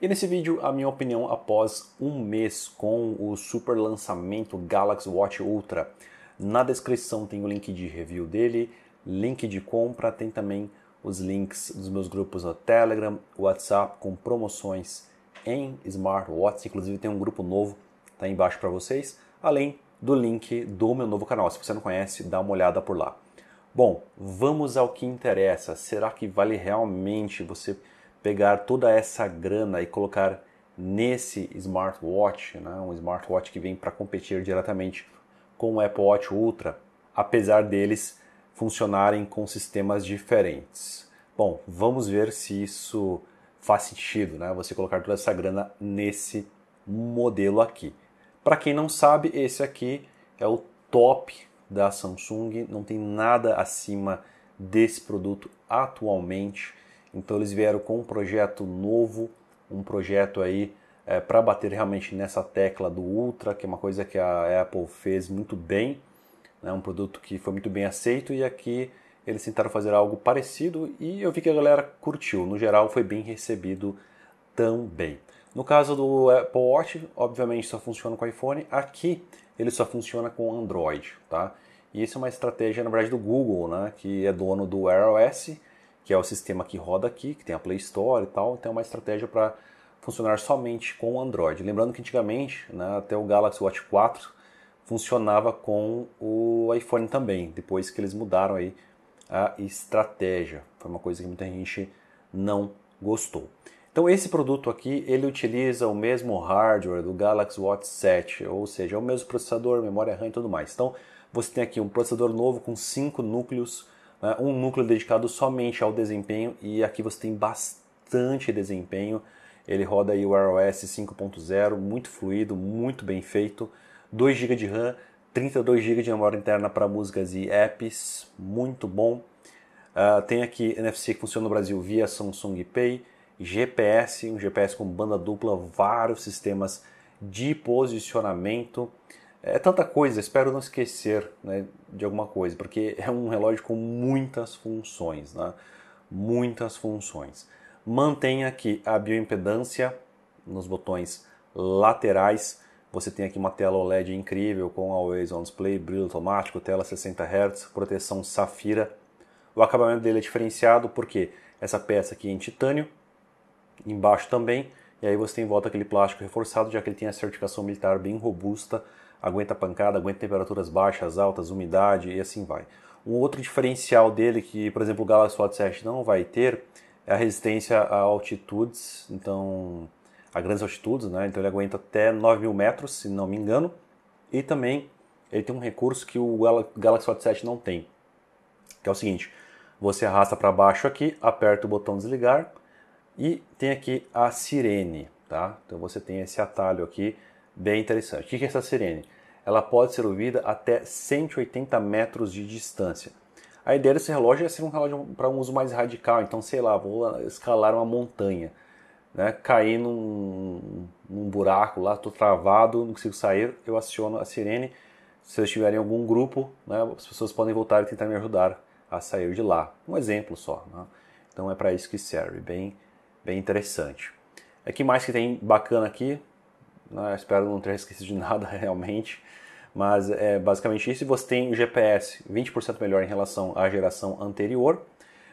E nesse vídeo, a minha opinião após um mês com o super lançamento Galaxy Watch Ultra. Na descrição tem o link de review dele, link de compra, tem também os links dos meus grupos no Telegram, WhatsApp com promoções em smartwatch, inclusive tem um grupo novo, tá aí embaixo para vocês, além do link do meu novo canal. Se você não conhece, dá uma olhada por lá. Bom, vamos ao que interessa. Será que vale realmente você pegar toda essa grana e colocar nesse smartwatch, né? um smartwatch que vem para competir diretamente com o Apple Watch Ultra, apesar deles funcionarem com sistemas diferentes. Bom, vamos ver se isso faz sentido, né? Você colocar toda essa grana nesse modelo aqui. Para quem não sabe, esse aqui é o top da Samsung, não tem nada acima desse produto atualmente então eles vieram com um projeto novo, um projeto aí é, para bater realmente nessa tecla do Ultra, que é uma coisa que a Apple fez muito bem, né, um produto que foi muito bem aceito e aqui eles tentaram fazer algo parecido e eu vi que a galera curtiu. No geral foi bem recebido também. No caso do Apple Watch, obviamente só funciona com iPhone. Aqui ele só funciona com Android, tá? E isso é uma estratégia, na verdade, do Google, né? Que é dono do Wear OS que é o sistema que roda aqui, que tem a Play Store e tal, tem uma estratégia para funcionar somente com o Android. Lembrando que antigamente, né, até o Galaxy Watch 4 funcionava com o iPhone também, depois que eles mudaram aí a estratégia. Foi uma coisa que muita gente não gostou. Então esse produto aqui, ele utiliza o mesmo hardware do Galaxy Watch 7, ou seja, é o mesmo processador, memória RAM e tudo mais. Então você tem aqui um processador novo com 5 núcleos né, um núcleo dedicado somente ao desempenho e aqui você tem bastante desempenho. Ele roda aí o iOS 5.0, muito fluido, muito bem feito. 2 GB de RAM, 32 GB de memória interna para músicas e apps, muito bom. Uh, tem aqui NFC que funciona no Brasil via Samsung Pay, GPS, um GPS com banda dupla, vários sistemas de posicionamento. É tanta coisa, espero não esquecer né, de alguma coisa, porque é um relógio com muitas funções, né? muitas funções. Mantenha aqui a bioimpedância nos botões laterais. Você tem aqui uma tela OLED incrível com Always On Display, brilho automático, tela 60 Hz, proteção safira. O acabamento dele é diferenciado porque essa peça aqui é em titânio, embaixo também, e aí você tem em volta aquele plástico reforçado, já que ele tem a certificação militar bem robusta aguenta pancada, aguenta temperaturas baixas, altas, umidade e assim vai. Um outro diferencial dele que, por exemplo, o Galaxy Watch 7 não vai ter é a resistência a altitudes, então a grandes altitudes, né? Então ele aguenta até 9 mil metros, se não me engano, e também ele tem um recurso que o Galaxy Watch 7 não tem, que é o seguinte: você arrasta para baixo aqui, aperta o botão desligar e tem aqui a sirene, tá? Então você tem esse atalho aqui Bem interessante. O que é essa sirene? Ela pode ser ouvida até 180 metros de distância. A ideia desse relógio é ser um relógio para um uso mais radical. Então, sei lá, vou escalar uma montanha, né? cair num, num buraco lá, estou travado, não consigo sair, eu aciono a sirene. Se eu estiver em algum grupo, né, as pessoas podem voltar e tentar me ajudar a sair de lá. Um exemplo só. Né? Então, é para isso que serve. Bem, bem interessante. O é, que mais que tem bacana aqui? Né? Espero não ter esquecido de nada realmente. Mas é basicamente isso. E você tem o GPS 20% melhor em relação à geração anterior.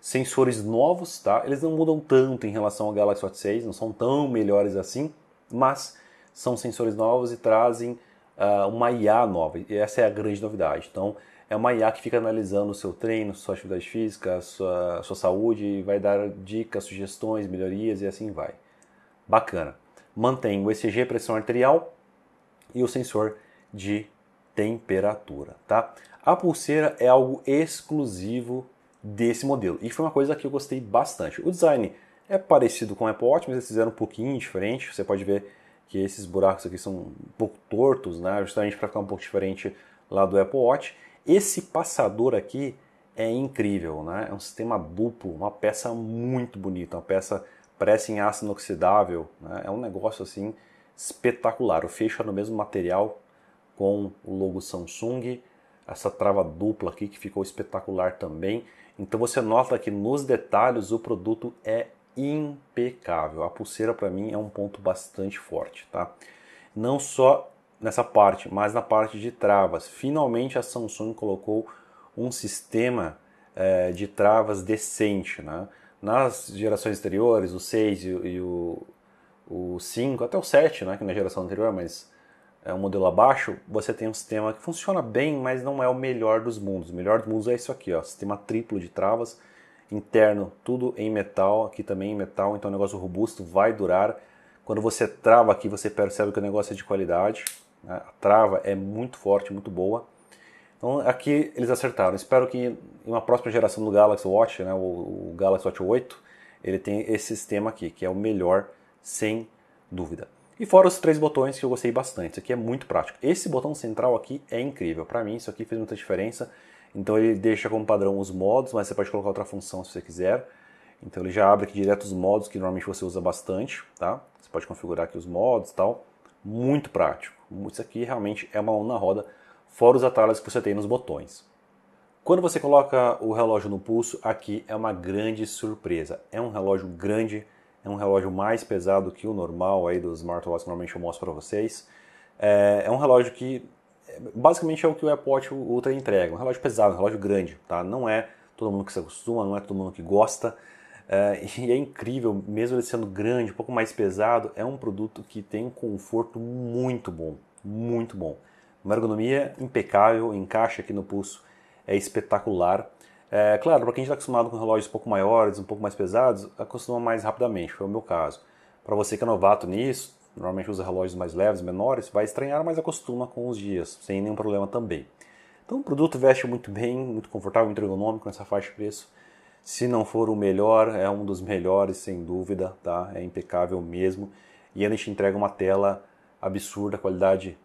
Sensores novos, tá? Eles não mudam tanto em relação ao Galaxy Watch 6, não são tão melhores assim, mas são sensores novos e trazem uh, uma IA nova. E essa é a grande novidade. Então, é uma IA que fica analisando o seu treino, sua atividade física, sua, sua saúde, vai dar dicas, sugestões, melhorias e assim vai. Bacana mantém o ECG, pressão arterial e o sensor de temperatura, tá? A pulseira é algo exclusivo desse modelo e foi uma coisa que eu gostei bastante. O design é parecido com o Apple Watch, mas eles fizeram um pouquinho diferente. Você pode ver que esses buracos aqui são um pouco tortos, né? Justamente para ficar um pouco diferente lá do Apple Watch. Esse passador aqui é incrível, né? É um sistema duplo, uma peça muito bonita, uma peça parece em aço inoxidável, né? é um negócio assim espetacular. O fecho é no mesmo material com o logo Samsung, essa trava dupla aqui que ficou espetacular também. Então você nota que nos detalhes o produto é impecável. A pulseira para mim é um ponto bastante forte, tá? Não só nessa parte, mas na parte de travas. Finalmente a Samsung colocou um sistema é, de travas decente, né? Nas gerações anteriores, o 6 e, e o, 5, até o 7, né, que na é geração anterior, mas é um modelo abaixo, você tem um sistema que funciona bem, mas não é o melhor dos mundos. O melhor dos mundos é isso aqui, ó, sistema triplo de travas, interno, tudo em metal, aqui também em metal, então é um negócio robusto, vai durar. Quando você trava aqui, você percebe que o negócio é de qualidade. Né? A trava é muito forte, muito boa. Então aqui eles acertaram. Espero que em uma próxima geração do Galaxy Watch, né, o, Galaxy Watch 8, ele tem esse sistema aqui, que é o melhor sem dúvida. E fora os três botões que eu gostei bastante, isso aqui é muito prático. Esse botão central aqui é incrível, para mim isso aqui fez muita diferença. Então ele deixa como padrão os modos, mas você pode colocar outra função se você quiser. Então ele já abre aqui direto os modos que normalmente você usa bastante, tá? Você pode configurar aqui os modos e tal. Muito prático. Isso aqui realmente é uma mão na roda fora os atalhos que você tem nos botões. Quando você coloca o relógio no pulso, aqui é uma grande surpresa. É um relógio grande, é um relógio mais pesado que o normal aí dos smartwatches que normalmente eu mostro para vocês. É, é, um relógio que é, basicamente é o que o Apple Watch Ultra entrega, um relógio pesado, um relógio grande, tá? Não é todo mundo que se acostuma, não é todo mundo que gosta. É, e é incrível, mesmo ele sendo grande, um pouco mais pesado, é um produto que tem um conforto muito bom, muito bom. Uma ergonomia impecável, encaixa aqui no pulso, é espetacular. É, claro, para quem está acostumado com relógios um pouco maiores, um pouco mais pesados, acostuma mais rapidamente, foi o meu caso. Para você que é novato nisso, normalmente usa relógios mais leves, menores, vai estranhar, mas acostuma com os dias, sem nenhum problema também. Então o produto veste muito bem, muito confortável, muito ergonômico nessa faixa de preço. Se não for o melhor, é um dos melhores, sem dúvida, tá? É impecável mesmo. E a gente entrega uma tela absurda, qualidade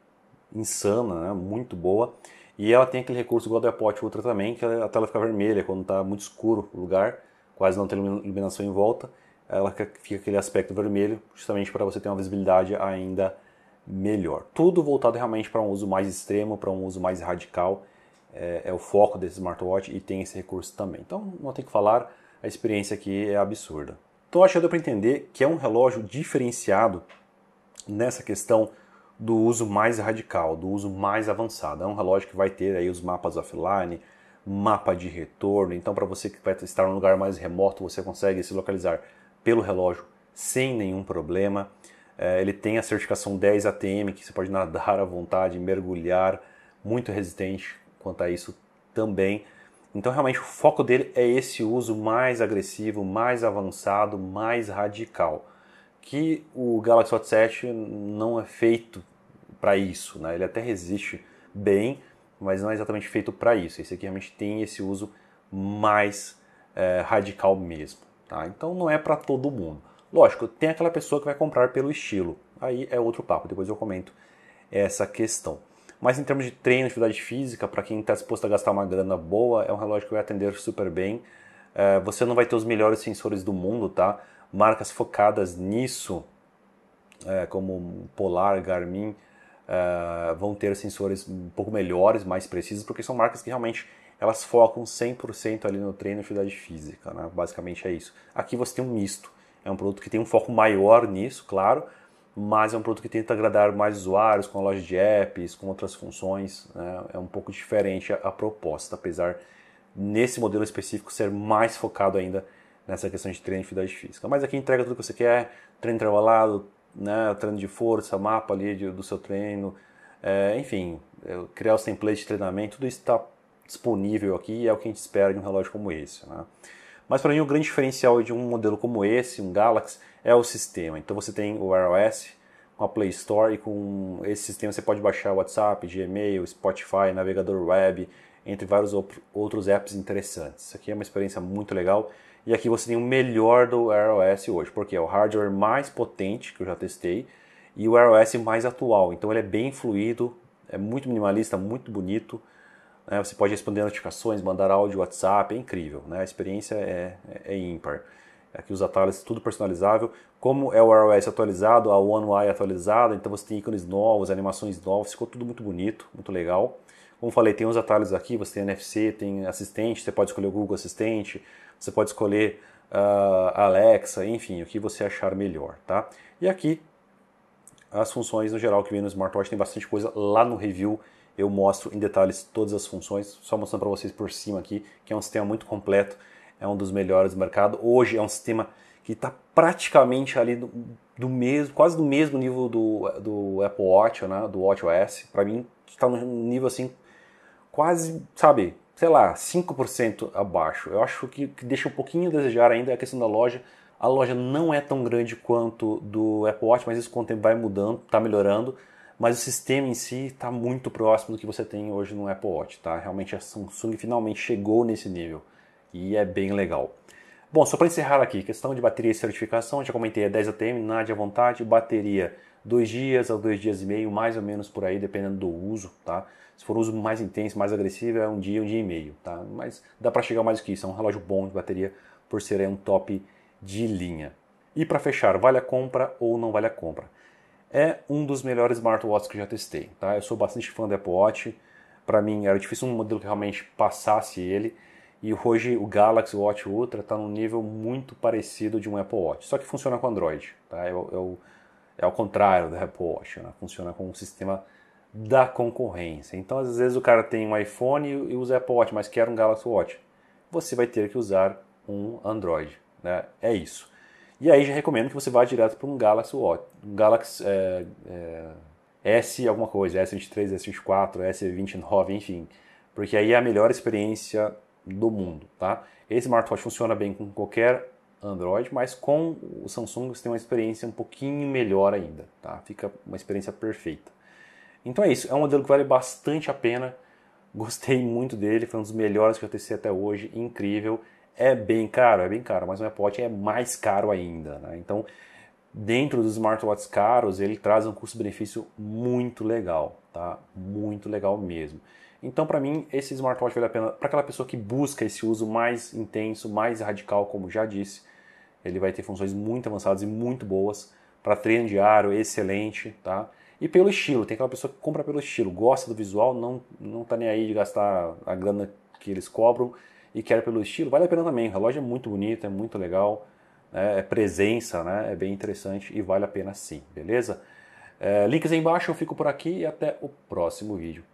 insana, né? muito boa. E ela tem aquele recurso igual a da Pot Ultra também, que a tela fica vermelha quando está muito escuro o lugar, quase não tem iluminação em volta. Ela fica aquele aspecto vermelho, justamente para você ter uma visibilidade ainda melhor. Tudo voltado realmente para um uso mais extremo, para um uso mais radical, é, é, o foco desse smartwatch e tem esse recurso também. Então não tem que falar, a experiência aqui é absurda. Então acho que deu para entender que é um relógio diferenciado nessa questão do uso mais radical, do uso mais avançado. É um relógio que vai ter aí os mapas offline, mapa de retorno. Então, para você que vai estar em um lugar mais remoto, você consegue se localizar pelo relógio sem nenhum problema. É, ele tem a certificação 10 ATM, que você pode nadar à vontade, mergulhar, muito resistente quanto a isso também. Então, realmente, o foco dele é esse uso mais agressivo, mais avançado, mais radical. Que o Galaxy Watch 7 não é feito para isso, né? Ele até resiste bem, mas não é exatamente feito para isso. Esse aqui realmente tem esse uso mais é, radical mesmo, tá? Então não é para todo mundo. Lógico, tem aquela pessoa que vai comprar pelo estilo. Aí é outro papo, depois eu comento essa questão. Mas em termos de treino, atividade física, para quem está disposto a gastar uma grana boa, é um relógio que vai atender super bem. É, você não vai ter os melhores sensores do mundo, tá? Marcas focadas nisso, é, como Polar, Garmin, uh, vão ter sensores um pouco melhores, mais precisos, porque são marcas que realmente elas focam 100% ali no treino e atividade física, né? basicamente é isso. Aqui você tem um misto, é um produto que tem um foco maior nisso, claro, mas é um produto que tenta agradar mais usuários, com a loja de apps, com outras funções, né? é um pouco diferente a, a proposta, apesar nesse modelo específico ser mais focado ainda nessa questão de treino e atividade física. Mas aqui entrega tudo que você quer, treino intervalado, né, treino de força, mapa ali de, do seu treino, é, enfim, criar os templates de treinamento, tudo isso está disponível aqui e é o que a gente espera de um relógio como esse. Né? Mas para mim o grande diferencial de um modelo como esse, um Galaxy, é o sistema. Então você tem o iOS com a Play Store e com esse sistema você pode baixar WhatsApp, Gmail, Spotify, navegador web, entre vários outros apps interessantes. Isso aqui é uma experiência muito legal e aqui você tem o melhor do Wear OS hoje, porque é o hardware mais potente que eu já testei e o Wear OS mais atual. Então ele é bem fluido, é muito minimalista, muito bonito. Né? Você pode responder notificações, mandar áudio, WhatsApp, é incrível. Né? A experiência é, é, é ímpar. Aqui os atalhos, tudo personalizável. Como é o Wear OS atualizado, a One UI atualizada, então você tem ícones novos, animações novas, ficou tudo muito bonito, muito legal. Como falei, tem uns atalhos aqui, você tem NFC, tem assistente, você pode escolher o Google Assistente, você pode escolher uh, Alexa, enfim, o que você achar melhor, tá? E aqui, as funções no geral que vem no smartwatch, tem bastante coisa lá no review, eu mostro em detalhes todas as funções, só mostrando para vocês por cima aqui, que é um sistema muito completo, é um dos melhores do mercado. Hoje é um sistema que está praticamente ali do, do, mesmo, quase do mesmo nível do, do Apple Watch, né, do Watch OS. Para mim, está num nível assim quase, sabe, sei lá, 5% abaixo. Eu acho que, que deixa um pouquinho a desejar ainda é a questão da loja. A loja não é tão grande quanto do Apple Watch, mas isso com o tempo vai mudando, está melhorando. Mas o sistema em si está muito próximo do que você tem hoje no Apple Watch, tá? Realmente a Samsung finalmente chegou nesse nível e é bem legal. Bom, só para encerrar aqui, questão de bateria e certificação, já comentei, é 10 ATM, nada à vontade, bateria dois dias a dois dias e meio, mais ou menos por aí, dependendo do uso, tá? Se for um uso mais intenso, mais agressivo, é um dia, um dia e meio, tá? Mas dá para chegar mais do que isso, é um relógio bom de bateria, por ser aí um top de linha. E para fechar, vale a compra ou não vale a compra? É um dos melhores smartwatches que já testei, tá? Eu sou bastante fã do Apple Watch, para mim era difícil um modelo que realmente passasse ele, e hoje o Galaxy Watch Ultra está num nível muito parecido de um Apple Watch, só que funciona com Android, tá? Eu, é eu é ao contrário da Apple Watch, né? funciona como um sistema da concorrência. Então, às vezes o cara tem um iPhone e usa Apple Watch, mas quer um Galaxy Watch. Você vai ter que usar um Android, né? É isso. E aí já recomendo que você vá direto para um Galaxy Watch, um Galaxy é, é, S alguma coisa, S23, S24, S29, enfim, porque aí é a melhor experiência do mundo, tá? Esse smartwatch funciona bem com qualquer Android, mas com o Samsung você tem uma experiência um pouquinho melhor ainda, tá? Fica uma experiência perfeita. Então é isso, é um modelo que vale bastante a pena. Gostei muito dele, foi um dos melhores que eu testei até hoje, incrível. É bem caro, é bem caro, mas o AirPod é mais caro ainda, né? Então, dentro dos smartwatches caros, ele traz um custo-benefício muito legal, tá? Muito legal mesmo. Então, para mim, esse smartwatch vale a pena para aquela pessoa que busca esse uso mais intenso, mais radical, como já disse. Ele vai ter funções muito avançadas e muito boas. Para treino diário, excelente, tá? E pelo estilo, tem aquela pessoa que compra pelo estilo, gosta do visual, não, não tá nem aí de gastar a grana que eles cobram e quer pelo estilo, vale a pena também. O relógio é muito bonito, é muito legal, né? é presença, né? é bem interessante e vale a pena sim, beleza? É, links aí embaixo, eu fico por aqui e até o próximo vídeo.